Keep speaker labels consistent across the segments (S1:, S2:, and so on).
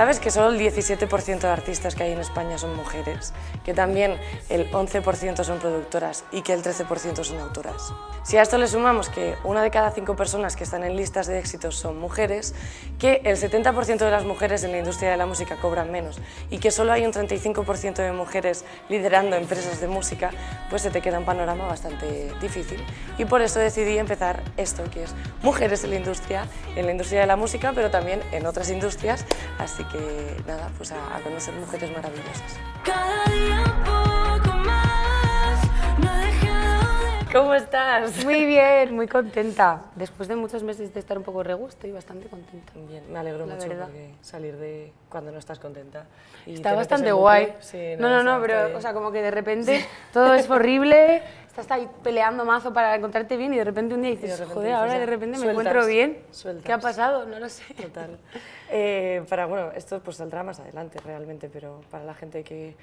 S1: ¿Sabes que solo el 17% de artistas que hay en España son mujeres? Que también el 11% son productoras y que el 13% son autoras. Si a esto le sumamos que una de cada cinco personas que están en listas de éxitos son mujeres, que el 70% de las mujeres en la industria de la música cobran menos y que solo hay un 35% de mujeres liderando empresas de música, pues se te queda un panorama bastante difícil. Y por eso decidí empezar esto, que es mujeres en la industria, en la industria de la música, pero también en otras industrias. Así que nada, pues a, conocer mujeres maravillosas. Cada día poco más, de... ¿Cómo estás? Muy bien,
S2: muy contenta. Después de muchos meses de estar un poco regusto, estoy bastante contenta. Bien, me alegro mucho de
S1: salir de cuando no estás contenta. Está bastante guay. no, no, no, pero, o sea,
S2: como que de repente todo es horrible. estás ahí peleando mazo para encontrarte bien y de repente un día dices, joder, ahora de repente me encuentro bien. ¿Qué ha pasado? No lo sé. Total.
S1: Eh, para, bueno, esto pues saldrá más adelante realmente, pero para la gente que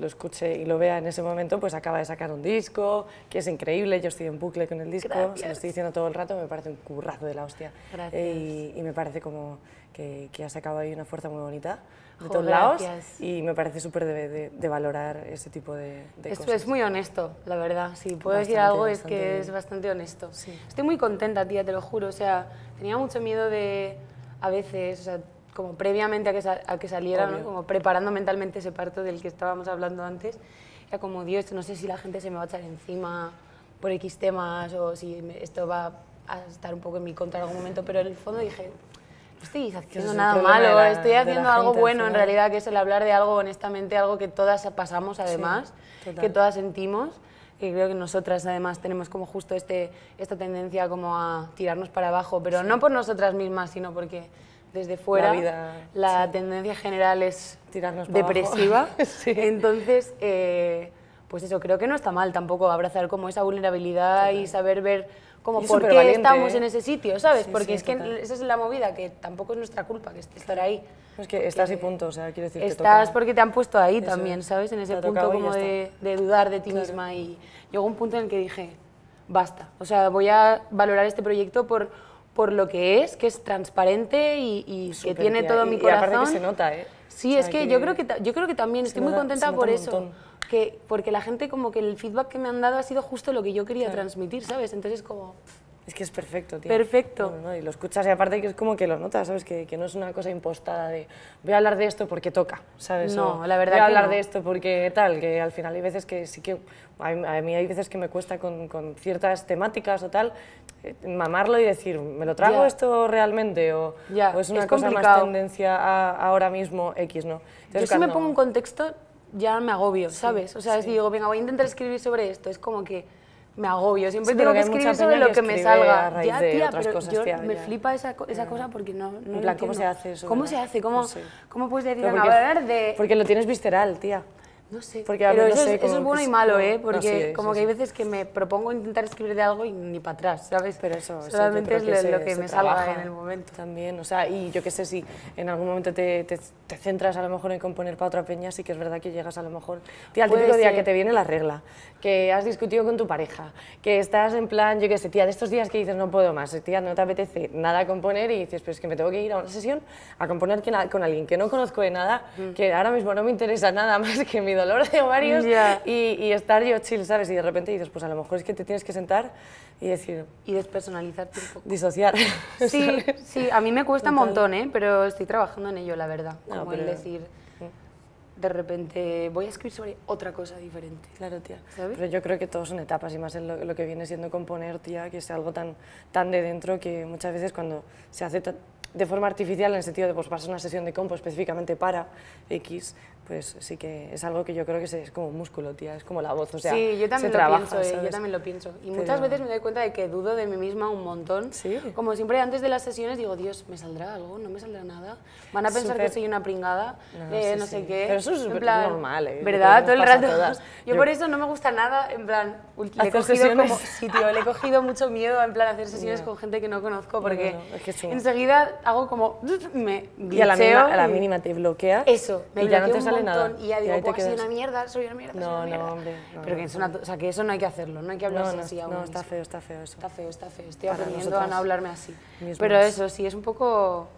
S1: lo escuche y lo vea en ese momento, pues acaba de sacar un disco, que es increíble, yo estoy en bucle con el disco, se lo estoy diciendo todo el rato, me parece un currazo de la hostia. Eh, y, me parece como que, ha sacado ahí una fuerza muy bonita de todos lados y me parece súper de, de, valorar ese tipo de, Esto Es
S2: muy honesto, la verdad. Si puedo decir algo es que es bastante honesto. Estoy muy contenta, tía, te lo juro. O sea, tenía mucho miedo de, a veces, o sea, como previamente a que, a que saliera, como preparando mentalmente ese parto del que estábamos hablando antes. ya como, Dios, no sé si la gente se me va a echar encima por X temas o si esto va a estar un poco en mi contra en algún momento, pero en el fondo dije, no estoy haciendo nada malo, estoy haciendo algo bueno en realidad, que es el hablar de algo honestamente, algo que todas pasamos además, que todas sentimos y creo que nosotras además tenemos como justo este, esta tendencia como a tirarnos para abajo, pero no por nosotras mismas, sino porque desde fuera la, tendencia general es tirarnos depresiva. Entonces, eh, pues eso, creo que no está mal tampoco abrazar como esa vulnerabilidad y saber ver como, ¿por qué estamos en ¿eh? ese sitio? ¿Sabes? Porque es que esa es la movida, que tampoco es nuestra culpa que estar
S1: ahí. es que estás y punto, o sea, quiero decir que Estás porque
S2: te han puesto ahí también, ¿sabes? En ese punto como de, dudar de ti misma y llegó un punto en el que dije, basta, o sea, voy a valorar este proyecto por, por lo que es, que es transparente y, que tiene todo mi corazón. Y aparte que se nota, ¿eh? Sí, es que, yo creo que yo creo que también estoy muy contenta por eso que, porque la gente como que el feedback que me han dado ha sido justo lo que yo quería transmitir, ¿sabes? Entonces como...
S1: Es que es perfecto, tío. Perfecto. y lo escuchas y aparte que es como que lo notas, ¿sabes? Que, que, no es una cosa impostada de voy a hablar de esto porque toca, ¿sabes? No, la verdad Voy a hablar de esto porque tal, que al final hay veces que sí que... A mí, hay veces que me cuesta con, con ciertas temáticas o tal eh, mamarlo y decir, ¿me lo trago esto realmente? O, ya o es una cosa más tendencia ahora mismo X, ¿no? Entonces, Yo si me pongo un contexto, ya me agobio, ¿sabes? O sea, si
S2: digo, venga, voy a intentar escribir sobre esto, es como que
S1: me agobio. Siempre tengo que escribir sobre lo que, me salga. ya, otras pero me
S2: flipa esa, ah. cosa porque no, plan, ¿cómo se hace eso? ¿Cómo se hace? ¿Cómo, puedes decir, a de...? Porque lo tienes
S1: visceral, tía. No sé, porque pero eso, es, bueno y malo, ¿eh? Porque como que hay
S2: veces que me propongo intentar escribir de algo y ni para atrás, ¿sabes?
S1: Pero eso, solamente es lo que me salga en el momento. También, o sea, y yo qué sé, si en algún momento te, centras a lo mejor en componer para otra peña, sí que es verdad que llegas a lo mejor... Tía, el típico día que te viene la regla, que has discutido con tu pareja, que estás en plan, yo qué sé, tía, de estos días que dices no puedo más, eh, tía, no te apetece nada componer y dices, pues es que me tengo que ir a una sesión a componer con alguien que no conozco de nada, mm. que ahora mismo no me interesa nada más que mi dolor de ovarios y, estar yo chill, ¿sabes? Y de repente dices, pues a lo mejor es que te tienes que sentar y decir... Y despersonalizarte un poco. Disociar. Sí, sí, a mí me cuesta un montón, ¿eh? Pero estoy
S2: trabajando en ello, la verdad. como el decir
S1: mm.
S2: de repente voy a escribir sobre otra cosa
S1: diferente. Claro, tía. Pero yo creo que todos son etapas y más en lo, que viene siendo componer, tía, que es algo tan, tan de dentro que muchas veces cuando se hace de forma artificial, en el sentido de pues, pasar una sesión de compo específicamente para X, pues sí que es algo que yo creo que es como músculo, tía, es como la voz, o sea, sí, yo también lo pienso, eh, yo también lo pienso. Y muchas veces
S2: me doy cuenta de que dudo de mí misma un montón. Sí. Como siempre antes de las sesiones digo, Dios, ¿me saldrá algo? ¿No me saldrá nada? ¿Van a pensar que soy una pringada? No, sé qué. Pero eso es súper normal, ¿eh? ¿Verdad? Todo el rato. Yo, por eso no me gusta nada, en plan, le he cogido como... Sí, tío, le he cogido mucho miedo en plan hacer sesiones con gente que no conozco porque enseguida hago como... me y a la, mínima, a la mínima te
S1: bloquea Eso, me y ya no y ya digo, pues soy una
S2: mierda, soy una mierda. No, no, hombre. Pero que, es una, o sea, que eso no hay que hacerlo, no hay que hablar así aún. No, está feo, está feo Está feo, está feo. Estoy aprendiendo a no hablarme así. Pero eso sí, es un poco.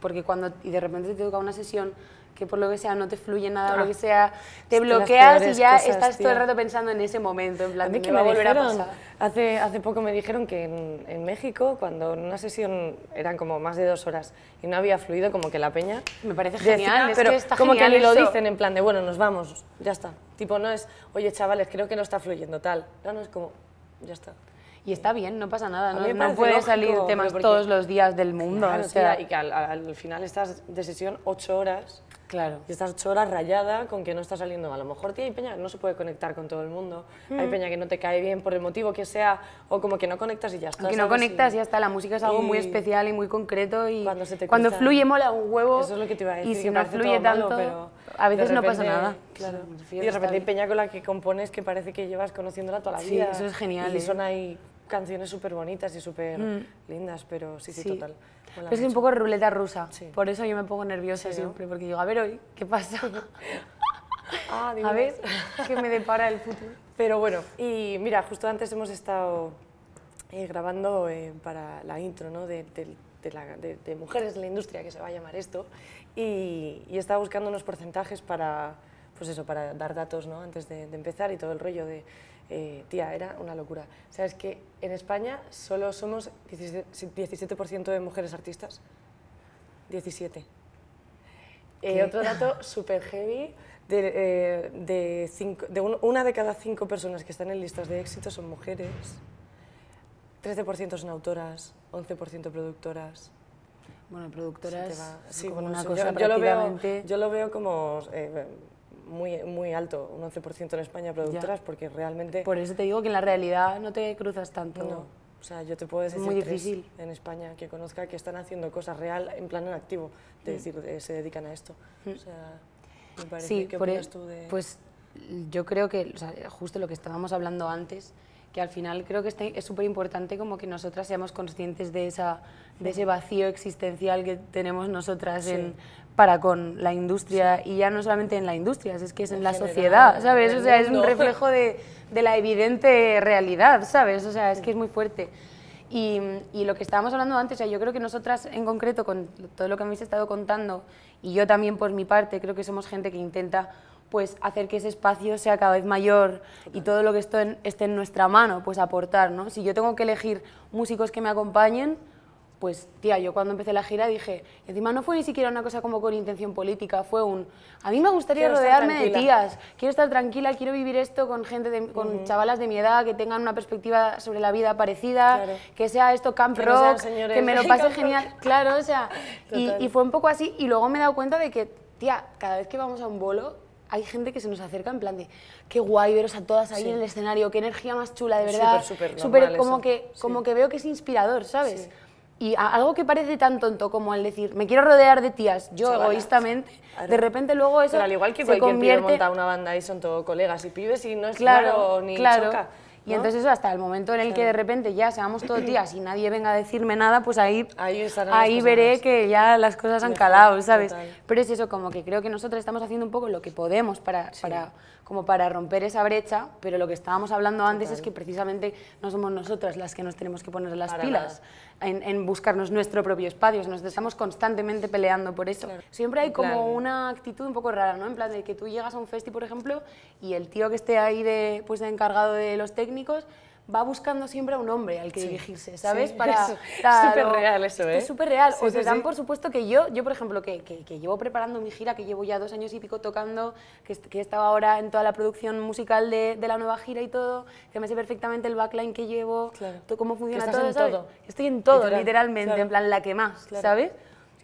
S2: Porque cuando y de repente te toca una sesión que por lo que sea no te fluye nada, o lo que sea, te bloqueas y ya estás todo el rato pensando en ese momento, en plan, de que me, me a pasar?
S1: Hace, hace poco me dijeron que en, en, México, cuando en una sesión eran como más de dos horas y no había fluido, como que la peña... Me parece genial, pero es que está como que ni lo dicen en plan de, bueno, nos vamos, ya está. Tipo, no es, oye, chavales, creo que no está fluyendo, tal. No, no, es como, ya está. Y está bien, no pasa nada, no, no puede salir temas todos los
S2: días del mundo. o sea, y
S1: que al, al, final estás de sesión ocho horas Claro. Y estás ocho horas rayada con que no está saliendo. A lo mejor, tía, hay peña no se puede conectar con todo el mundo. Hay mm. peña que no te cae bien por el motivo que sea, o como que no conectas y ya está. Que no conectas y ya
S2: está. La música es algo muy especial y muy concreto. Y cuando, se cuando fluye, mola
S1: un huevo. Eso es lo que te iba a decir. Y si no fluye tanto, pero a veces no pasa nada. Claro. y de repente hay peña con la que compones que parece que llevas conociéndola toda la vida. Sí, eso es genial. Y ¿eh? son ahí canciones súper bonitas y súper lindas, mm. pero sí, sí, total. es un
S2: poco ruleta rusa,
S1: por eso yo me pongo nerviosa siempre, porque digo, a ver hoy, ¿qué pasa? Ah, a ver, ¿qué me depara el futuro? Pero bueno, y mira, justo antes hemos estado eh, grabando eh, para la intro ¿no? de, de, Mujeres de la Industria, que se va a llamar esto, y, y estaba buscando unos porcentajes para, pues eso, para dar datos ¿no? antes de empezar y todo el rollo de eh, tía, era una locura. ¿Sabes qué? que en España solo somos 17%, de mujeres artistas. 17. Eh, otro dato súper heavy, de, eh, de, una de cada cinco personas que están en listas de éxito son mujeres, 13% son autoras, 11% productoras. Bueno, productoras, sí, bueno, una cosa yo, yo, lo veo, yo lo veo como... Eh, muy, muy alto, un 11% en España productoras, porque realmente... Por eso te
S2: digo que en la realidad no te cruzas tanto. No.
S1: O sea, yo te puedo decir muy difícil. Tres en España que conozca que están haciendo cosas real en plan en activo, de mm. decir, eh, se dedican a esto. Mm. O sea, me parece sí, opinas e- Pues
S2: yo creo que, o sea, justo lo que estábamos hablando antes, que al final creo que este es súper importante como que nosotras seamos conscientes de, esa, de ese vacío existencial que tenemos nosotras para con la industria y ya no solamente en la industria, es que es en, la sociedad, ¿sabes? O sea, es un reflejo de, la evidente realidad, ¿sabes? O sea, es que es muy fuerte. Y, lo que estábamos hablando antes, o yo creo que nosotras en concreto, con todo lo que me habéis estado contando, y yo también por mi parte, creo que somos gente que intenta pues hacer que ese espacio sea cada vez mayor y todo lo que esté en, esté en nuestra mano, pues aportar, ¿no? Si yo tengo que elegir músicos que me acompañen, pues tía, yo cuando empecé la gira dije, encima no fue ni siquiera una cosa como con intención política, fue un, a mí me gustaría rodearme de tías, quiero estar tranquila, quiero vivir esto con gente, con chavalas de mi edad que tengan una perspectiva sobre la vida parecida, que sea esto camp rock, que me lo pase genial, claro, o sea, y, y fue un poco así, y luego me he dado cuenta de que, tía, cada vez que vamos a un bolo, hay gente que se nos acerca en plan de qué guay veros a todas ahí en el escenario, qué energía más chula, de verdad. Súper, como que Como que veo que es inspirador, ¿sabes? Y algo que parece tan tonto como al decir, me quiero rodear de tías, yo egoístamente,
S1: de repente luego eso. Pero al igual que se cualquier convierte... monta una banda y son todo colegas y pibes y no es claro, ni choca. Y entonces eso
S2: hasta el momento en el que de repente ya seamos todos días y nadie venga a decirme nada, pues ahí, ahí, veré que ya las cosas han calado, ¿sabes? Pero es eso, como que creo que nosotros estamos haciendo un poco lo que podemos para, para como para romper esa brecha, pero lo que estábamos hablando antes es que precisamente no somos nosotras las que nos tenemos que poner las pilas en, buscarnos nuestro propio espacio, nos estamos constantemente peleando por eso. Siempre hay como una actitud un poco rara, ¿no? En plan de que tú llegas a un festi, por ejemplo, y el tío que esté ahí de, pues, de encargado de los técnicos va buscando siempre a un hombre al que dirigirse, ¿sabes? Para, eso. súper real eso, ¿eh? Es súper real. o sea, dan, por supuesto, que yo, yo por ejemplo, que, llevo preparando mi gira, que llevo ya dos años y pico tocando, que, que he estado ahora en toda la producción musical de, la nueva gira y todo, que me sé perfectamente el backline que llevo, cómo funciona todo, Estoy en todo, literalmente, en plan la que más, ¿sabes?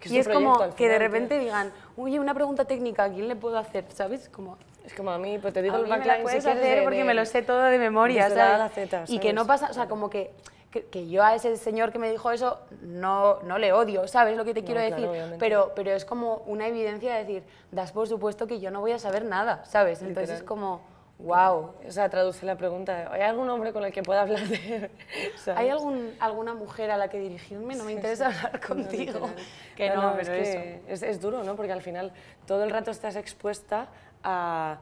S2: y es, como que de repente digan, oye, una pregunta técnica, ¿a quién le puedo hacer? ¿Sabes? Como,
S1: es como a mí, pues te digo el puedes hacer porque me lo sé todo de memoria, ¿sabes? Y que no pasa,
S2: o sea, como que, que, yo a ese señor que me dijo eso no, no le odio, ¿sabes lo que te quiero decir? Pero, pero es como una evidencia de decir, das por supuesto que yo no voy a saber nada, ¿sabes? Entonces es como... Wow.
S1: O sea, traduce la pregunta. ¿Hay algún hombre con el que pueda hablar de ¿Hay
S2: algún, alguna mujer a la que dirigirme? No me interesa hablar
S1: contigo. que no, es, es, duro, ¿no? Porque al final todo el rato estás expuesta a,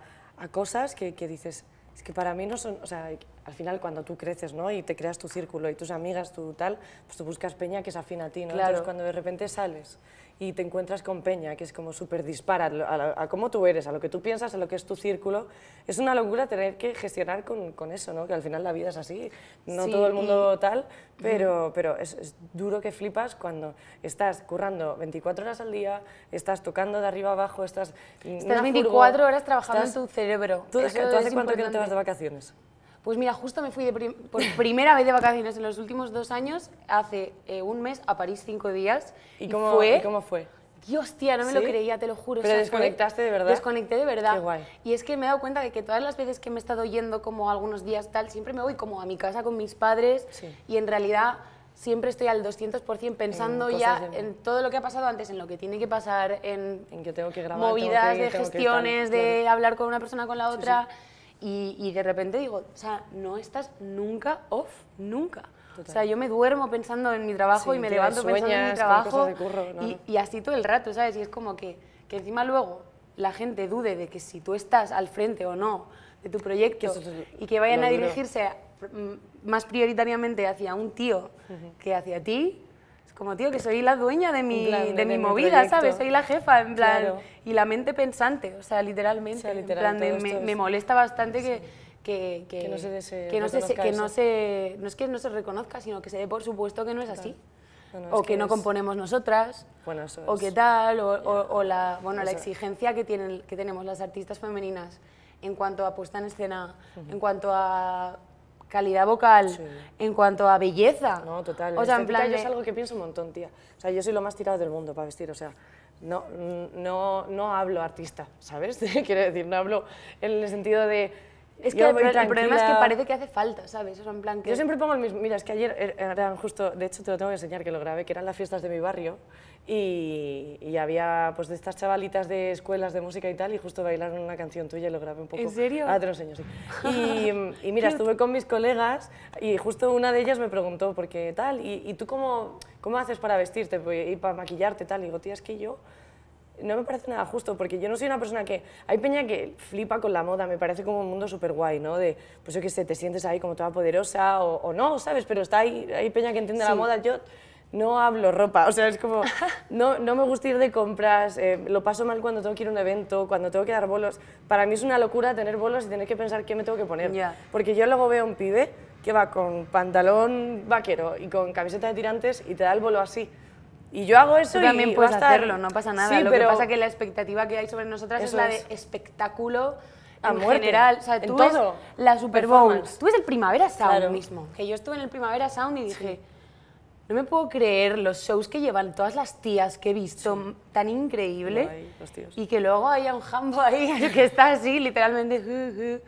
S1: cosas que, dices, es que para mí no son, o sea, al final cuando tú creces, ¿no? Y te creas tu círculo y tus amigas, tu tal, pues tú buscas peña que es afín a ti, ¿no? Entonces cuando de repente sales y te encuentras con Peña, que es como súper dispara a, cómo tú eres, a lo que tú piensas, a lo que es tu círculo. Es una locura tener que gestionar con, con eso, ¿no? que al final la vida es así, no todo el mundo tal, pero, pero es, duro que flipas cuando estás currando 24 horas al día, estás tocando de arriba abajo, estás... 24 horas trabajando en tu cerebro. ¿Tú, hace cuánto que no te vas de vacaciones?
S2: Pues mira, justo me fui por primera vez de vacaciones en los últimos dos años, hace eh, un mes, a París cinco días. ¿Y, cómo fue? Dios, tía, no me lo creía, te lo juro. Pero desconectaste de verdad. Desconecté de verdad. Qué guay. Y es que me he dado cuenta de que todas las veces que me he estado yendo como algunos días tal, siempre me voy como a mi casa con mis padres y en realidad siempre estoy al 200% pensando ya en todo lo que ha pasado antes, en lo que tiene que pasar, en,
S1: que tengo que grabar, movidas de gestiones, de
S2: hablar con una persona con la otra. Y, de repente digo, o sea, no estás nunca off, nunca. O sea, yo me duermo pensando en mi trabajo y me levanto pensando en mi trabajo y, así todo el rato, ¿sabes? Y es como que, encima luego la gente dude de que si tú estás al frente o no de tu proyecto y que vayan a dirigirse mm, más prioritariamente hacia un tío que hacia ti, como tío, que soy la dueña de mi, de, mi, movida, ¿sabes? Soy la jefa, en plan, y la mente pensante, o sea, literalmente, me, molesta bastante que... Que, no se, que no se, no es que no se reconozca sino que se dé por supuesto que no es así o que, no componemos nosotras o qué tal o, la bueno la exigencia que tienen que tenemos las artistas femeninas en cuanto a puesta en escena en cuanto a calidad vocal, en cuanto a belleza. No, total. O sea, este en plan yo es algo
S1: que pienso un montón, tía. O sea, yo soy lo más tirado del mundo para vestir, o sea, no, no, no hablo artista, ¿sabes? Quiero decir, no hablo en el sentido de es que el, problema es que parece
S2: que hace falta, ¿sabes? eso en Yo siempre
S1: pongo el mismo... Mira, es que ayer er, eran justo... De hecho, te lo tengo que enseñar que lo grabé, que eran las fiestas de mi barrio y, y había pues de estas chavalitas de escuelas de música y tal y justo bailaron una canción tuya y lo grabé un poco. ¿En serio? Ah, te lo enseño, sí. Y, mira, estuve con mis colegas y justo una de ellas me preguntó, por qué tal, ¿y, tú cómo, cómo haces para vestirte pues, y para maquillarte tal? Y digo, tía, es que yo no me parece nada justo, porque yo no soy una persona que... Hay peña que flipa con la moda, me parece como un mundo súper guay, ¿no? De, pues yo que sé, te sientes ahí como toda poderosa o, no, ¿sabes? Pero está ahí, hay peña que entiende la moda, yo no hablo ropa, o sea, es como, no, no me gusta ir de compras, eh, lo paso mal cuando tengo que ir a un evento, cuando tengo que dar bolos. Para mí es una locura tener bolos y tener que pensar qué me tengo que poner. Porque yo luego veo un pibe que va con pantalón vaquero y con camiseta de tirantes y te da el bolo así. Y yo hago eso Tú también y puedes hacerlo, no pasa nada. Lo pero... que pasa que la expectativa que hay sobre
S2: nosotras es la de espectáculo
S1: en general. O sea,
S2: la Super Bowl, tú ves el Primavera Sound mismo. Que yo estuve en el Primavera Sound y dije... No me puedo creer los shows que llevan todas las tías que he visto, tan increíble. y que luego haya un jambo ahí que está así, literalmente,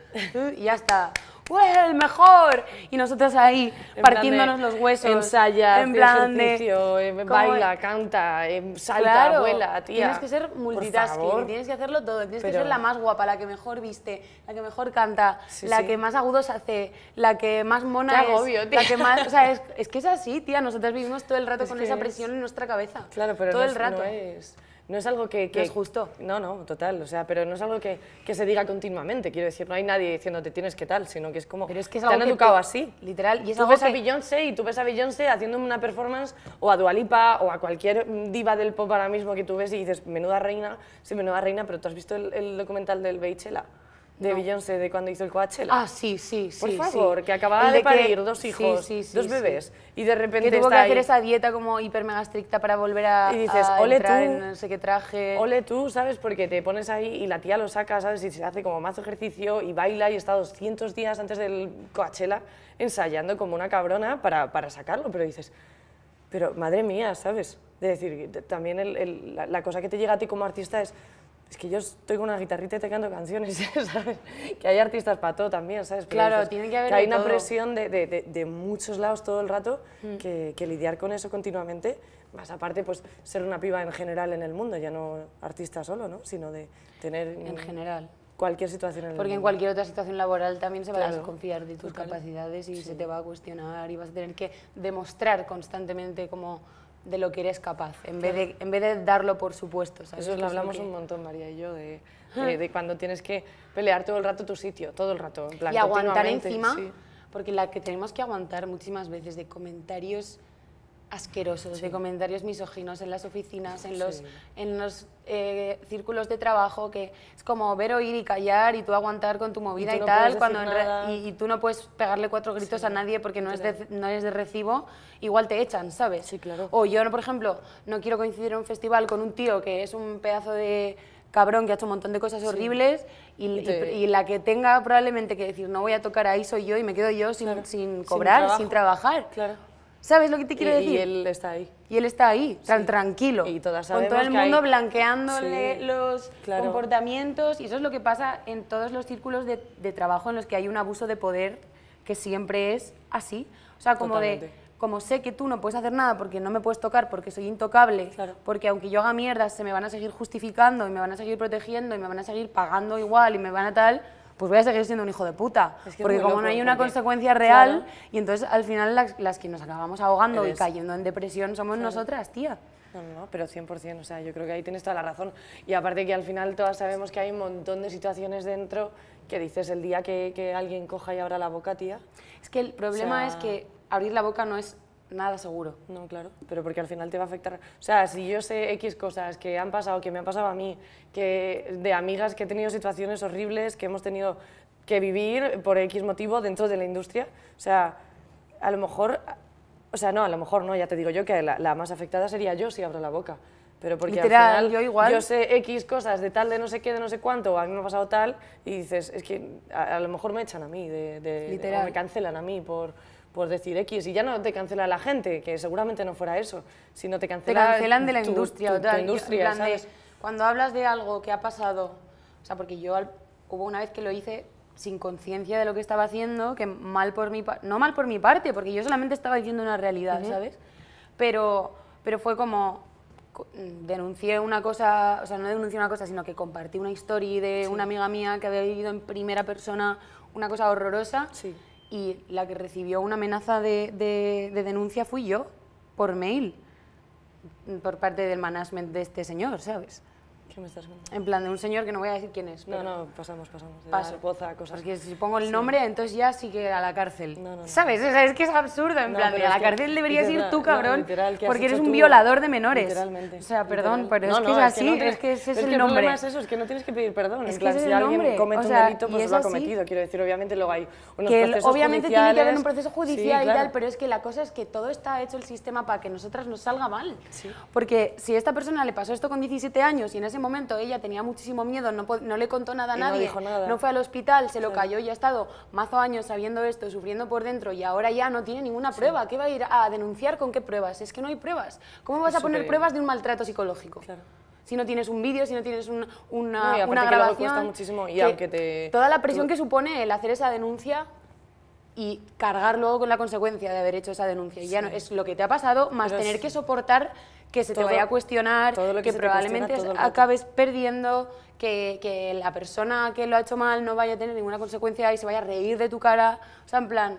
S2: y ya está. Pues, el mejor! Y nosotros ahí partiéndonos los huesos. Ensaya, en plan ejercicio, de, em, baila,
S1: canta, em, salta, vuela, tía. Tienes que ser
S2: multitasking, tienes que hacerlo todo. Tienes que ser la más guapa, la que mejor viste, la que mejor canta, la que más agudos hace, la que más mona es. Agobio, La que más, o sea, es, que es así, tía.
S1: Nosotras vivimos todo el rato con esa presión
S2: en nuestra cabeza.
S1: Claro, pero todo el rato. No es no es algo que, es justo. No, no, total, o sea, pero no es algo que, se diga continuamente, quiero decir, no hay nadie diciéndote tienes que tal, sino que es como... Pero que te han educado así. Literal, y tú ves a Beyoncé y tú ves a Beyoncé haciendo una performance o a Dualipa o a cualquier diva del pop ahora mismo que tú ves y dices, menuda reina, sí, menuda reina, pero tú has visto el, el documental del Beichela de Beyoncé de cuando hizo el Coachella. Ah, sí, sí, sí. Por favor, que acababa de, parir dos hijos, dos bebés, y de repente Que tuvo que hacer esa
S2: dieta como hiper mega estricta para volver a, y dices, ole tú, no sé qué traje. Ole
S1: tú, ¿sabes? Porque te pones ahí y la tía lo saca, ¿sabes? Y se hace como más ejercicio y baila y está 200 días antes del Coachella ensayando como una cabrona para, sacarlo. Pero dices, pero madre mía, ¿sabes? De decir, también la cosa que te llega a ti como artista es es que yo estoy con una guitarrita y te canto canciones, ¿sabes? Que hay artistas para todo también, ¿sabes? claro, tiene que haber. hay una presión de, muchos lados todo el rato mm. que, lidiar con eso continuamente, más aparte, pues ser una piba en general en el mundo, ya no artista solo, ¿no? Sino de tener. En general. Cualquier situación en el Porque en cualquier
S2: otra situación laboral también se va a desconfiar de tus capacidades y se te va a cuestionar y vas a tener que demostrar constantemente cómo de lo que eres capaz, en vez de, en vez de darlo por supuesto. Eso lo hablamos un montón, María y yo, ah. de, cuando tienes que pelear todo el rato tu sitio, todo el rato. y aguantar encima, porque la que tenemos que aguantar muchísimas veces de comentarios asquerosos, de comentarios misóginos en las oficinas, en los, en los eh, círculos de trabajo, que es como ver, oír y callar y tú aguantar con tu movida y, tal, cuando y, tú no puedes pegarle cuatro gritos a nadie porque no, eres es de, no es de recibo, igual te echan, ¿sabes? Sí, claro. O yo, por ejemplo, no quiero coincidir en un festival con un tío que es un pedazo de cabrón que ha hecho un montón de cosas horribles y, la que tenga probablemente que decir no voy a tocar ahí soy yo y me quedo yo sin, sin cobrar, sin, trabajar. ¿Sabes lo que te quiero decir? Y él está ahí. Y él está ahí, tan tranquilo. Y Con todo el mundo blanqueándole los comportamientos. Y eso es lo que pasa en todos los círculos de, trabajo en los que hay un abuso de poder que siempre es así. O sea, como de. Como sé que tú no puedes hacer nada porque no me puedes tocar, porque soy intocable, porque aunque yo haga mierda, se me van a seguir justificando y me van a seguir protegiendo y me van a seguir pagando igual y me van a tal pues voy a seguir siendo un hijo de puta. porque como no hay una consecuencia real, y entonces al final las, que nos acabamos ahogando y cayendo
S1: en depresión somos nosotras, tía. No, no, pero 100%, o sea, yo creo que ahí tienes toda la razón. Y aparte que al final todas sabemos que hay un montón de situaciones dentro que dices el día que, alguien coja y abra la boca, tía. Es que el problema es que abrir la boca no es nada seguro. No, claro. Pero porque al final te va a afectar. O sea, si yo sé X cosas que han pasado, que me han pasado a mí, que de amigas que he tenido situaciones horribles, que hemos tenido que vivir por X motivo dentro de la industria, o sea, a lo mejor, o sea, no, a lo mejor no, ya te digo yo que la, más afectada sería yo si abro la boca. Pero porque Literal, al final, yo igual. Yo sé X cosas de tal, de no sé qué, de no sé cuánto, a mí me ha pasado tal, y dices, es que a, lo mejor me echan a mí, de, Literal. o me cancelan a mí por por decir X y ya no te cancela la gente, que seguramente no fuera eso, sino te cancelan... Te cancelan de la industria. Tu, industria, ¿sabes? cuando hablas
S2: de algo que ha pasado, o sea, porque yo hubo una vez que lo hice sin conciencia de lo que estaba haciendo, que mal por mi no mal por mi parte, porque yo solamente estaba diciendo una realidad, ¿sabes? Pero, pero fue como denuncié una cosa, o sea, no denuncié una cosa, sino que compartí una historia de una amiga mía que había vivido en primera persona una cosa horrorosa. Sí y la que recibió una amenaza de, denuncia fui yo, por mail, por parte del management de este señor, ¿sabes? En plan, de un señor que no voy a decir quién es. No, no, pasamos, pasamos. Paso. Poza, cosas. Porque si pongo el nombre, entonces ya sí que a la cárcel. ¿Sabes? es que es absurdo. En plan, a la cárcel deberías ir tú, cabrón. Literal, porque eres un violador de menores. Literalmente. O sea, perdón, pero es que es así. Es que, es, es, el nombre. es
S1: que no tienes que pedir perdón. Es en que si alguien comete un delito, pues lo ha cometido. Quiero decir, obviamente luego hay unos procesos Obviamente tiene que haber un proceso judicial y tal, pero
S2: es que la cosa es que todo está hecho el sistema para que nosotras nos salga mal. Porque si a esta persona le pasó esto con 17 años y en ese momento momento ella tenía muchísimo miedo, no, le contó nada a nadie, no, fue al hospital, se lo cayó y ha estado mazo años sabiendo esto, sufriendo por dentro y ahora ya no tiene ninguna prueba. ¿Qué va a ir a denunciar con qué pruebas? Es que no hay pruebas. ¿Cómo vas a poner pruebas de un maltrato psicológico? si no tienes un vídeo, si no tienes una, grabación. muchísimo y aunque
S1: Toda la presión que
S2: supone el hacer esa denuncia y cargar luego con la consecuencia de haber hecho esa denuncia. Y Ya no, es lo que te ha pasado, más tener que soportar que se te vaya a cuestionar, que, probablemente acabes perdiendo, que, la persona que lo ha hecho mal no vaya a tener ninguna consecuencia y se vaya a reír de tu cara. O sea, en plan,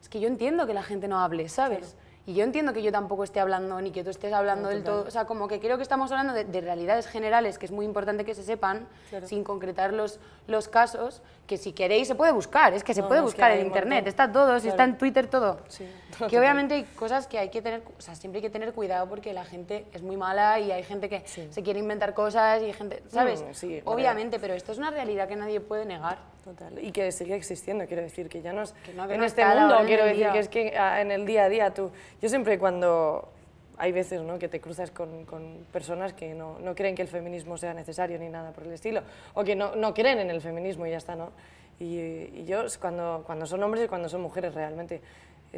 S2: es que yo entiendo que la gente no hable, ¿sabes? Y yo entiendo que yo tampoco esté hablando ni que tú estés hablando del todo. O sea, como que creo que estamos hablando de, realidades generales que es muy importante que se sepan, sin concretar los, casos, que si queréis se puede buscar, es que se puede buscar en internet, está todo, está en Twitter todo. que obviamente hay cosas que hay que tener, o sea, siempre hay que tener cuidado porque la gente es muy mala y hay gente que se quiere inventar cosas y hay gente,
S1: ¿sabes? Mm, obviamente,
S2: pero esto es una realidad que nadie puede negar. Y
S1: que sigue existiendo, quiero decir, que ya no es en este mundo, quiero decir, que es que ah, en el día a día tú... Yo siempre cuando hay veces ¿no? que te cruzas con, con personas que no, no, creen que el feminismo sea necesario ni nada por el estilo, o que no, no creen en el feminismo y ya está, ¿no? Y, y yo, cuando, cuando son hombres y cuando son mujeres realmente,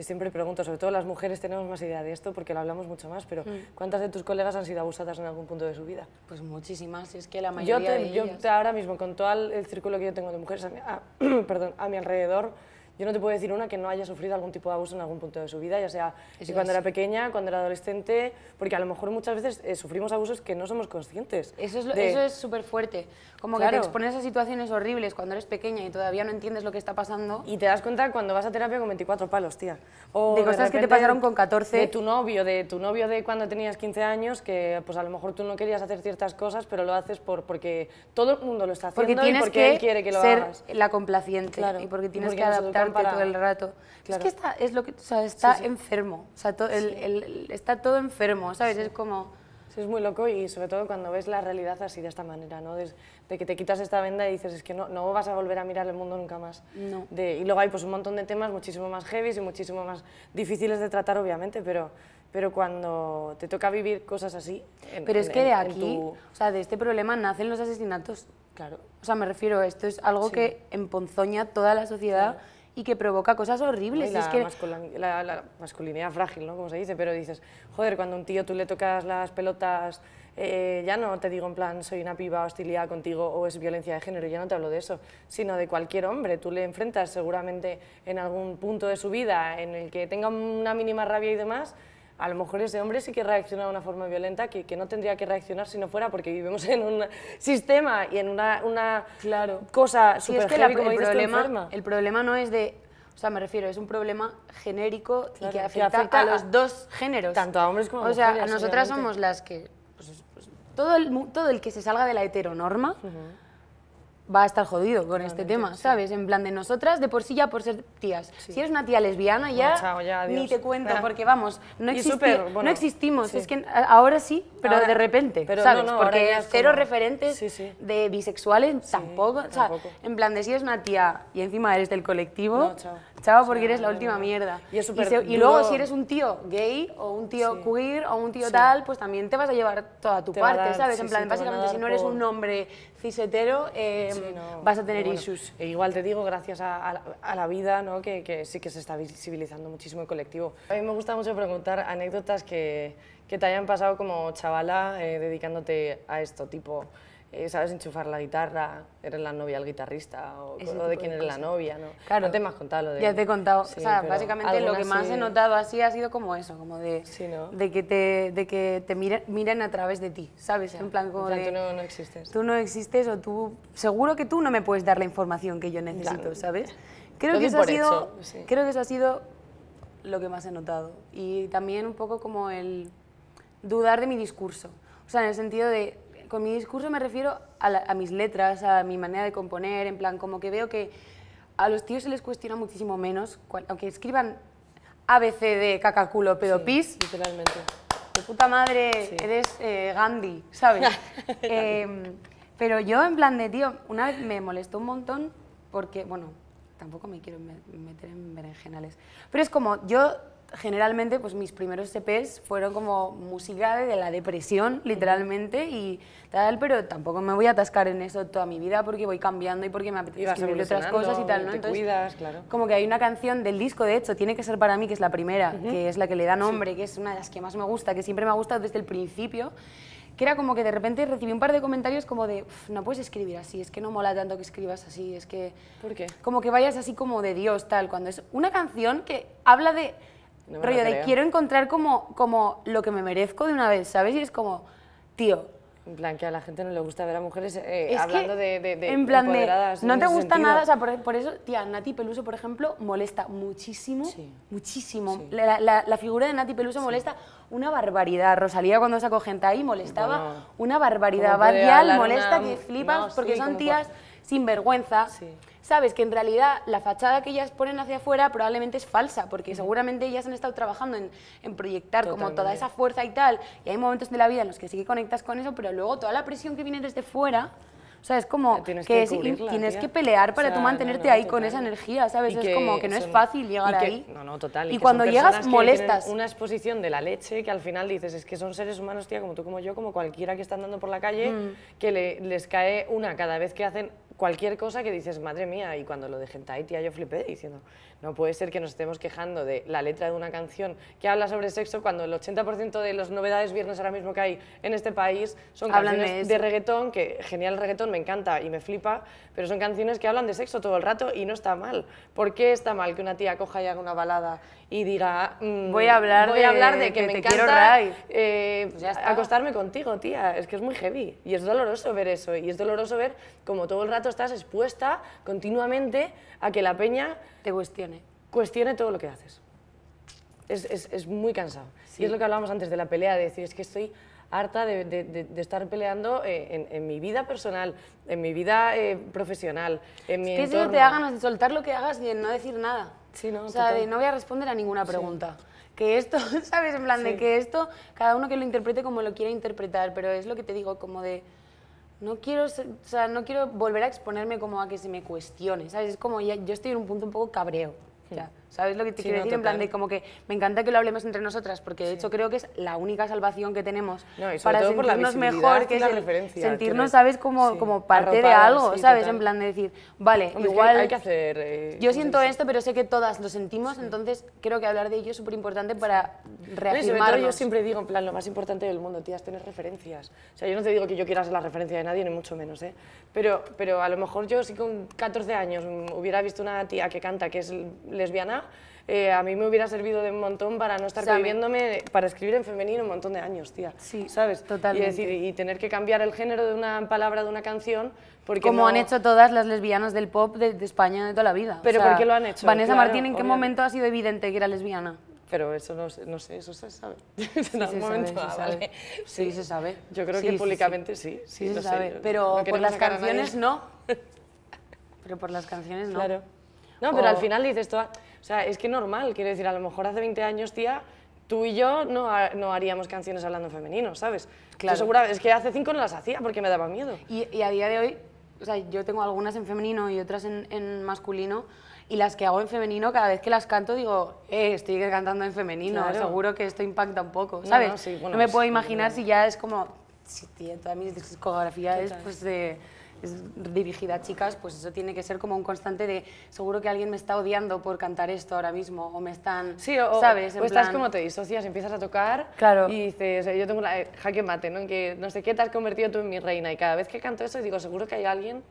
S1: siempre pregunto, sobre todo las mujeres tenemos más idea de esto porque lo hablamos mucho más, pero mm. ¿cuántas de tus colegas han sido abusadas en algún punto de su vida? Pues muchísimas, es que la mayoría yo ahora mismo, con todo el, círculo que yo tengo de mujeres a mi, perdón, a mi alrededor, yo no te puedo decir una que no haya sufrido algún tipo de abuso en algún punto de su vida, ya sea si cuando era pequeña, cuando era adolescente, porque a lo mejor muchas veces eh, sufrimos abusos que no somos conscientes. Eso es, eso es súper fuerte, como que te expones a
S2: situaciones horribles cuando eres
S1: pequeña y todavía no entiendes lo que está pasando. Y te das cuenta cuando vas a terapia con 24 palos, tía. O de cosas que te pasaron con
S2: 14. De tu
S1: novio, de tu novio de cuando tenías 15 años, que pues a lo mejor tú no querías hacer ciertas cosas, pero lo haces por, porque todo el mundo lo está haciendo porque tienes y porque que él quiere que lo ser la
S2: complaciente y porque tienes que adaptarte para... todo el rato. Es que está, es lo que, está enfermo, está todo
S1: enfermo, ¿sabes? Es como es muy loco y sobre todo cuando ves la realidad así de esta manera, ¿no? De, que te quitas esta venda y dices, es que no, no vas a volver a mirar el mundo nunca más. De, y luego hay pues un montón de temas muchísimo más heavy y muchísimo más difíciles de tratar, obviamente, pero, pero cuando te toca vivir cosas así... pero es que de aquí,
S2: sea, de este problema nacen los asesinatos. Claro. O sea, me refiero, a esto es algo que emponzoña toda la sociedad y que provoca cosas horribles. la, que...
S1: la, masculinidad frágil, ¿no? Como se dice, pero dices, joder, cuando un tío tú le tocas las pelotas, eh, ya no te digo en plan, soy una piba, hostilidad contigo o es violencia de género, ya no te hablo de eso, sino de cualquier hombre. Tú le enfrentas seguramente en algún punto de su vida en el que tenga una mínima rabia y demás, a lo mejor ese hombre sí que reacciona de una forma violenta que, no tendría que reaccionar si no fuera porque vivimos en un sistema y en una, claro. cosa súper que el, problema, el problema no
S2: es de o sea, me refiero, es un problema genérico y que afecta, a, los dos géneros.
S1: Tanto a hombres como a mujeres. O sea, nosotras somos
S2: las que... Pues, pues, todo, el, todo el que se salga de la heteronorma va a estar jodido con este tema, ¿sabes? En plan de nosotras, de por sí ya por ser tías. Si eres una tía lesbiana ya, ni te cuento, porque vamos, no, no existimos. Es que ahora sí, pero de repente, pero ¿sabes? porque cero referentes de bisexuales tampoco, En plan de si eres una tía y encima eres del colectivo, Chao porque eres la última mierda. Y, y, luego si eres un tío gay o un tío queer o un tío tal, pues también te vas a llevar toda tu parte, ¿sabes? en plan, básicamente si no eres un
S1: hombre cisetero, em, vas a tener issues. E igual te digo, gracias a, la vida, Que, sí que se está visibilizando muchísimo el colectivo. A mí me gusta mucho preguntar anécdotas que, que te hayan pasado como chavala eh, dedicándote a esto, tipo... Eh, sabes enchufar la guitarra, eres la novia del guitarrista, o, de quién eres la novia, ¿no? Claro. No te has contado lo de... Ya te he contado. o sea, básicamente lo que más he
S2: notado así ha sido como eso, como de, sí, ¿no? de que te, de que te miren, a través de ti, ¿sabes? En plan como tú
S1: no, existes.
S2: Tú no existes o tú... Seguro que tú no me puedes dar la información que yo necesito, ¿sabes? Creo que, eso ha sido, creo que eso ha sido lo que más he notado. Y también un poco como el dudar de mi discurso. O sea, en el sentido de con mi discurso me refiero a, mis letras, a mi manera de componer, en plan, como que veo que a los tíos se les cuestiona muchísimo menos, aunque escriban ABC de cacaculo, pedopis. literalmente. De puta madre, eres eh, Gandhi, ¿sabes? Em, pero yo, en plan de tío, una vez me molestó un montón porque, bueno, tampoco me quiero meter en berenjenales, pero es como, yo generalmente pues mis primeros EPs fueron como música de la depresión, literalmente, y tal, pero tampoco me voy a atascar en eso toda mi vida porque voy cambiando y porque me apetece escribir otras cosas y tal, ¿no? Te cuidas, claro. como que hay una canción del disco, de hecho, tiene que ser para mí, que es la primera, que es la que le da nombre, que es una de las que más me gusta, que siempre me ha gustado desde el principio, que era como que de repente recibí un par de comentarios como de, no puedes escribir así, es que no mola tanto que escribas así, es que... ¿Por qué? Como que vayas así como de Dios, tal, cuando es una canción que habla de
S1: rollo de quiero
S2: encontrar como, como lo que me merezco de una vez, ¿sabes? Y es como, tío. En plan, que a la gente no le gusta ver a mujeres
S1: eh, hablando de, de, de, En plan, de, no te gusta nada. O
S2: sea, por, eso, tía, Nati Peluso, por ejemplo, molesta muchísimo. Muchísimo. La, figura de Nati Peluso molesta una barbaridad. Rosalía, cuando sacó gente ahí, molestaba una barbaridad. dial, molesta que flipas porque son tías sin vergüenza sabes que en realidad la fachada que ellas ponen hacia afuera probablemente es falsa, porque seguramente ellas han estado trabajando en, en proyectar como toda esa fuerza y tal, y hay momentos de la vida en los que sí que conectas con eso, pero luego toda la presión que viene desde fuera... O sea, es como tienes que, tienes que pelear para tú mantenerte ahí con esa
S1: energía, ¿sabes? es como que no es fácil llegar ahí. No, no, total. Y, cuando llegas, molestas. Una exposición de la leche que al final dices, es que son seres humanos, tía, como tú, como yo, como cualquiera que está andando por la calle, mm. que les cae una cada vez que hacen cualquier cosa que dices, madre mía, y cuando lo dejen en tía, yo flipé diciendo, no puede ser que nos estemos quejando de la letra de una canción que habla sobre sexo cuando el 80% de las novedades viernes ahora mismo que hay en este país son canciones de, reggaetón, que genial reggaetón, me encanta y me flipa, pero son canciones que hablan de sexo todo el rato y no está mal. ¿Por qué está mal que una tía coja y haga una balada y diga, mm, voy a hablar, de, que, me te encanta eh, pues acostarme contigo, tía? Es que es muy heavy y es doloroso ver eso y es doloroso ver como todo el rato estás expuesta continuamente a que la peña... Te cuestione. Cuestione todo lo que haces. Es, muy cansado. Y es lo que hablábamos antes de la pelea, de decir, es que estoy harta de, estar peleando eh, en, mi vida personal, en mi vida eh, profesional, en mi es que te hagan de soltar lo que hagas y no
S2: decir nada. no, o sea, de no voy a
S1: responder a ninguna pregunta. que esto, ¿sabes? En plan, de que
S2: esto, cada uno que lo interprete como lo quiera interpretar, pero es lo que te digo, como de no quiero, o sea, no quiero volver a exponerme como a que se me cuestione, ¿sabes? Es como yo estoy en un punto un poco cabreo. ¿Sabes lo que te quiero decir? En plan de como que me encanta que lo hablemos entre nosotras, porque de hecho creo que es la única salvación que tenemos para sentirnos mejor, que sentirnos, ¿sabes? Como, como parte de algo, ¿sabes? En plan de decir, vale, igual... hay que hacer... Eh, yo siento esto, pero sé que todas lo sentimos, entonces creo que hablar de ello es súper importante para
S1: reafirmarnos. No, yo siempre digo, en plan, lo más importante del mundo, tías tener referencias. O sea, yo no te digo que yo quiera ser la referencia de nadie, ni mucho menos, ¿eh? Pero, pero a lo mejor yo sí si con 14 años hubiera visto una tía que canta que es lesbiana, eh, a mí me hubiera servido de un montón para no estar cambiándome, para escribir en femenino un montón de años, tía. Sí, ¿sabes? Totalmente. Y, decir, y tener que cambiar el género de una palabra de una canción. Porque Como han hecho
S2: todas las lesbianas del pop de, España de toda la vida. Pero ¿por qué lo han hecho? Vanessa Martín, ¿en qué momento ha sido evidente que era lesbiana?
S1: Pero eso no, sé, eso se sabe.
S2: en algún momento, ah,
S1: Sí, se sabe. Yo creo que públicamente sí. Sí, Pero por las canciones no.
S2: Pero por las canciones no. Claro. No, pero al final
S1: dices, tú o sea, es que normal, quiero decir, a lo mejor hace 20 años, tía, tú y yo no, no haríamos canciones hablando en femenino, ¿sabes? Claro. segura, es que hace 5 no las hacía porque me daba miedo. Y,
S2: a día de hoy, o sea, yo tengo algunas en femenino y otras en, masculino, y las que hago en femenino, cada vez que las canto digo, eh, estoy cantando en femenino, seguro que esto impacta un poco, ¿sabes? No, no me puedo imaginar si ya es como, si sí, toda mi discografía es pues de es dirigida a chicas, pues eso tiene que ser como un constante de seguro que alguien me está odiando
S1: por cantar esto ahora mismo o me están, sí, o, ¿sabes? o estás como te disocias, empiezas a tocar claro. y dices, yo tengo la... Eh, jaque mate, ¿no? En que no sé qué te has convertido tú en mi reina y cada vez que canto eso digo, seguro que hay alguien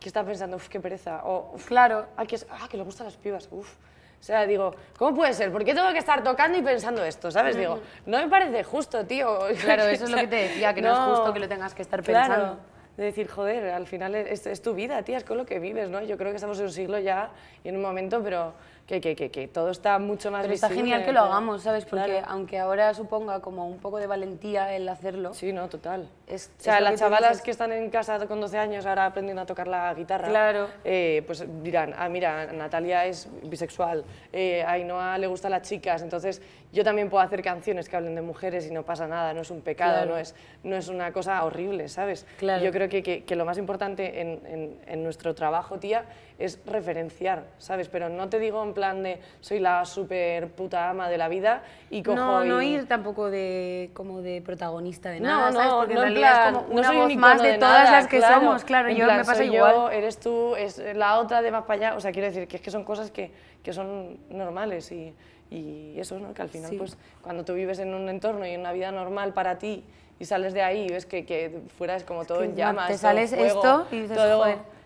S1: que está pensando, uff, qué pereza, o claro, ah, que, es, ah, que le gustan las pibas, uff. O sea, digo, ¿cómo puede ser? ¿Por qué tengo que estar tocando y pensando esto? ¿Sabes? Digo, no me parece justo, tío. Claro, eso es lo que te decía, que no, es justo que lo tengas que estar claro. pensando de decir, joder, al final es, tu vida, tía, es con lo que vives, ¿no? Yo creo que estamos en un siglo ya y en un momento, pero que, todo está mucho más Pero está genial que lo hagamos,
S2: ¿sabes? Porque aunque ahora suponga como un poco de valentía el hacerlo... Sí, no, total. o sea, las chavalas que
S1: están en casa con 12 años ahora aprendiendo a tocar la guitarra, claro. Eh, pues dirán, ah, mira, Natalia es bisexual, eh, a Ainhoa le gustan las chicas, entonces yo también puedo hacer canciones que hablen de mujeres y no pasa nada, no es un pecado, no, es, no es una cosa horrible, ¿sabes? Claro. Yo creo que, lo más importante en, en nuestro trabajo, tía, es referenciar, ¿sabes? Pero no te digo en plan de soy la super puta ama de la vida y cojo No, no ir tampoco de como de protagonista de nada, no, ¿sabes? Porque no, en realidad es como una soy voz más de, todas las que claro, somos, claro, yo me pasa igual. Yo, eres tú, es la otra de más para allá, o sea, quiero decir que es que son cosas que, que son normales y, y eso, ¿no? Que al final, pues, cuando tú vives en un entorno y en una vida normal para ti y sales de ahí y ves que, que fuera es como todo en llamas, Te sales esto y dices, todo,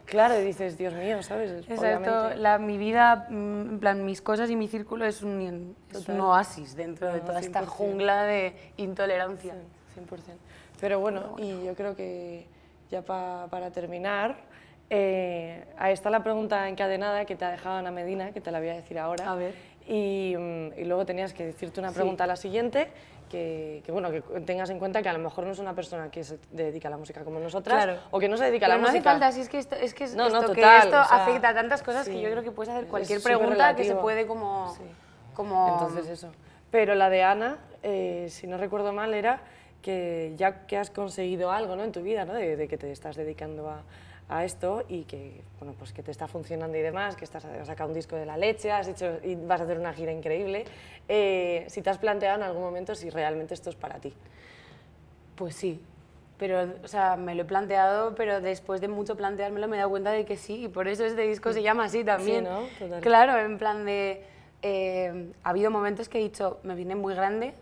S1: Claro, y dices, Dios mío, ¿sabes? Exacto, la, mi vida,
S2: mm, en plan, mis cosas y mi círculo es un, oasis dentro de toda esta jungla
S1: de intolerancia. 100%. Pero bueno, y yo creo que ya para terminar, eh, ahí está la pregunta encadenada que te ha dejado Ana Medina, que te la voy a decir ahora. A ver. Y, mm, luego tenías que decirte una pregunta a la siguiente que, bueno, que tengas en cuenta que a lo mejor no es una persona que se dedica a la música como nosotras o que no se dedica a la música. No hace falta,
S2: es que es que esto, que esto afecta a tantas cosas que yo creo que puedes hacer cualquier pregunta que se puede como,
S1: como... Entonces eso. Pero la de Ana, eh, si no recuerdo mal, era que ya que has conseguido algo ¿no? en tu vida, ¿no? de que te estás dedicando a, a esto y que, bueno, pues que te está funcionando y demás, que estás, has sacado un disco de la leche, has hecho, y vas a hacer una gira increíble, eh, si te has planteado en algún momento si realmente esto es para ti. Pues sí, pero, o me lo he planteado,
S2: pero después de mucho planteármelo me he dado cuenta de que sí, y por eso este disco se mm. llama así también. Claro, en plan de... Eh, ha habido momentos que he dicho, me viene muy grande,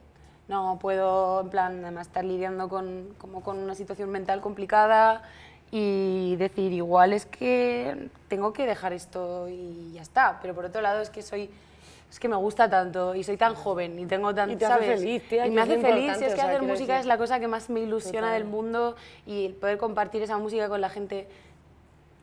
S2: no puedo, en plan, además estar lidiando como con una situación mental complicada, y decir, igual es que tengo que dejar esto y ya está. Pero por otro lado es que soy es que me gusta tanto y soy tan joven y tengo tanto y Hace feliz, y me hace feliz, es que hacer música es la cosa que más me ilusiona del mundo y poder compartir esa música con la gente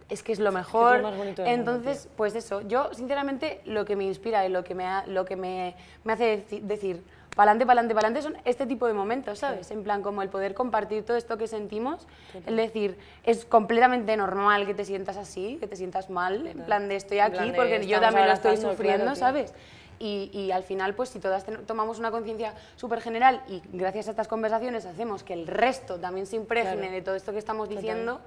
S2: es que es lo mejor. Es lo más Entonces, pues eso, yo sinceramente lo que me inspira y lo que me, lo que me, me hace decir pa'lante, pa'lante, pa'lante, son este tipo de momentos, ¿sabes? En plan, como el poder compartir todo esto que sentimos, es decir, es completamente normal que te sientas así, que te sientas mal, en plan de estoy aquí porque yo también lo estoy sufriendo, ¿sabes? Y, y, al final, pues si todas tomamos una conciencia súper general y gracias a estas conversaciones hacemos que el resto también se impregne de todo esto que estamos diciendo,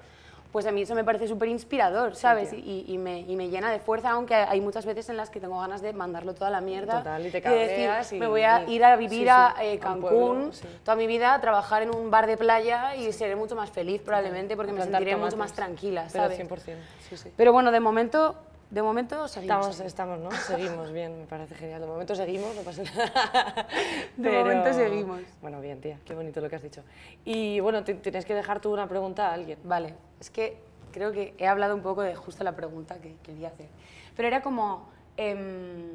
S2: pues a mí eso me parece súper inspirador, ¿sabes? y, me, me, llena de fuerza, aunque hay muchas veces en las que tengo ganas de mandarlo toda la mierda. Total, y te decir, me voy a ir a vivir a eh, Cancún toda mi vida, a trabajar en un bar de playa y seré mucho más feliz probablemente porque me sentiré mucho más tranquila, ¿sabes? Pero 100%, Pero bueno, de momento de momento seguimos. Estamos, estamos,
S1: ¿no? Seguimos bien, me parece genial. De momento seguimos, no pasa nada.
S2: De momento seguimos.
S1: Bueno, bien, tía, qué bonito lo que has dicho. Y bueno, tienes que dejar tú una pregunta a alguien. Vale es que creo que he hablado un poco de justo la pregunta que quería hacer. Pero era como,
S2: em,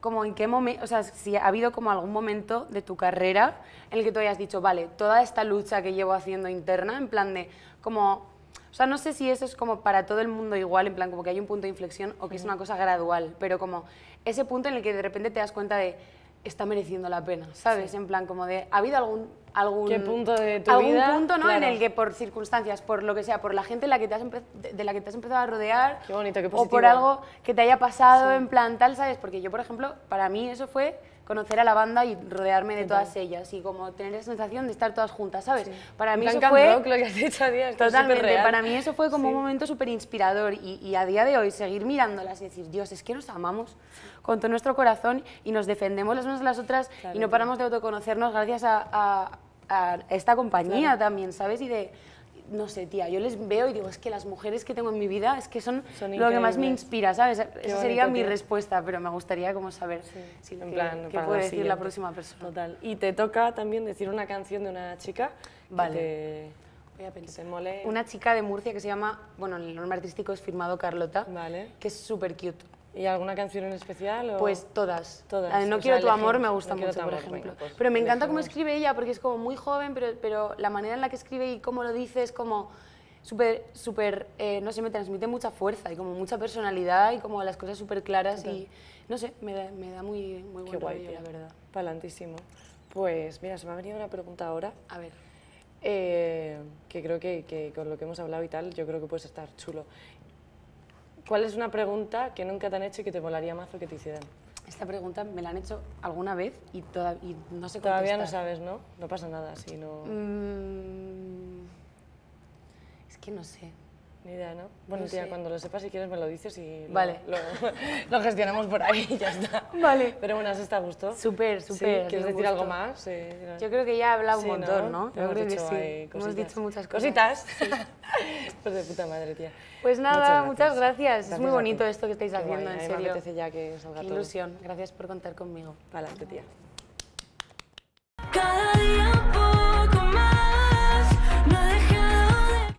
S2: como en qué momento, o sea, si ha habido como algún momento de tu carrera en el que tú hayas dicho, vale, toda esta lucha que llevo haciendo interna, en plan de, como, o sea, no sé si eso es como para todo el mundo igual, en plan como que hay un punto de inflexión o que es una cosa gradual, pero como ese punto en el que de repente te das cuenta de, está mereciendo la pena, ¿sabes? En plan como de, ¿ha habido algún algún ¿Qué punto de tu algún punto ¿no? en el que por circunstancias, por lo que sea, por la gente la que te de la que te has empezado a rodear, qué o por algo que te haya pasado en plan tal, ¿sabes? Porque yo, por ejemplo, para mí eso fue conocer a la banda y rodearme de todas ellas y como tener esa sensación de estar todas juntas, ¿sabes? Para mí eso fue... que
S1: totalmente, para mí eso fue como un
S2: momento súper inspirador y, a día de hoy seguir mirándolas y decir, Dios, es que nos amamos con todo nuestro corazón y nos defendemos las unas de las otras y no paramos de autoconocernos gracias a a esta compañía también, ¿sabes? Y de, no sé, tía, yo les veo y digo, es que las mujeres que tengo en mi vida es que son, lo que más me inspira, ¿sabes? Esa sería mi respuesta, pero me gustaría como saber si qué, puede decir la próxima persona. Total. Y te toca
S1: también decir una canción de una chica. Vale. Voy a pensar. mole Una
S2: chica de Murcia que se llama, bueno, el nombre artístico es firmado Carlota, vale. que es súper cute. ¿Y
S1: alguna canción en especial? Pues todas. todas. Eh, no quiero tu amor me gusta mucho, por ejemplo. Pues pero
S2: me encanta cómo escribe ella, porque es como muy joven, pero, pero la manera en la que escribe y cómo lo dice es como súper, súper, eh, no sé, me transmite mucha fuerza y como mucha personalidad y como las cosas súper claras y no sé, me da, muy, muy buen la verdad.
S1: Palantísimo. Pues mira, se me ha venido una pregunta ahora. A ver. Eh, que creo que, que, con lo que hemos hablado y tal, yo creo que puedes estar chulo. ¿Cuál es una pregunta que nunca te han hecho y que te volaría mazo que te hicieran? Esta pregunta me la han hecho alguna vez y, todavía no sé contestar. Todavía no sabes, ¿no? No pasa nada si no... Mm, es que no sé. Ni idea, ¿no? Bueno, tía, cuando lo sepas, si quieres me lo dices y lo, gestionamos por ahí y ya está. Vale. Pero bueno, ¿has está a gusto? Súper, súper. ¿Quieres decir algo más? Yo creo
S2: que ya he hablado un montón, ¿no? Yo creo que sí. Hemos dicho muchas cosas. Cositas. pues de puta madre, tía. Pues nada, muchas gracias. es muy bonito esto que estáis haciendo, en serio. Me ya que salga ilusión. Gracias por contar conmigo. Adelante, tía.